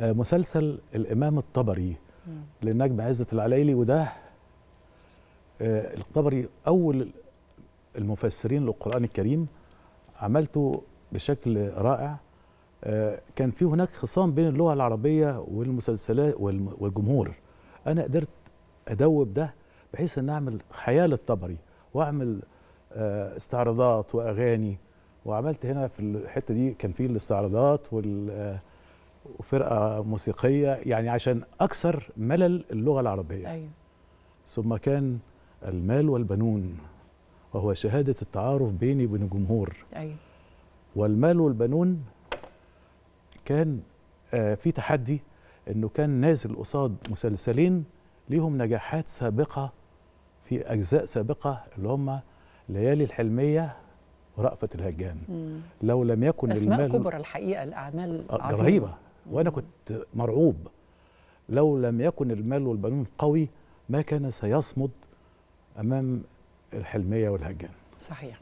آه، مسلسل الإمام الطبري للنجم عزة العلايلي وده آه، الطبري أول المفسرين للقرآن الكريم عملته بشكل رائع آه، كان في هناك خصام بين اللغة العربية والمسلسلات والجمهور أنا قدرت أدوب ده بحيث أن أعمل حياة للطبري وأعمل استعراضات وأغاني وعملت هنا في الحتة دي كان في الاستعراضات وال وفرقه موسيقيه يعني عشان اكثر ملل اللغه العربيه أيوة. ثم كان المال والبنون وهو شهاده التعارف بيني وبين الجمهور أيوة. والمال والبنون كان آه في تحدي انه كان نازل قصاد مسلسلين ليهم نجاحات سابقه في اجزاء سابقه اللي هم ليالي الحلميه ورأفت الهجان مم. لو لم يكن أسماء المال كبرى الحقيقة الأعمال آه، عظيمة رهيبة وانا كنت مرعوب لو لم يكن المال والبنون قوي ما كان سيصمد امام الحلميه والهجان صحيح